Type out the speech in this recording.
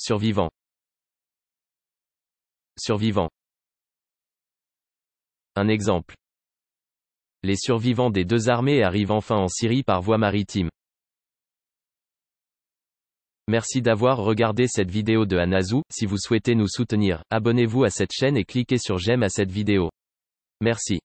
Survivants. Survivants. Un exemple. Les survivants des deux armées arrivent enfin en Syrie par voie maritime. Merci d'avoir regardé cette vidéo de Anazou, si vous souhaitez nous soutenir, abonnez-vous à cette chaîne et cliquez sur j'aime à cette vidéo. Merci.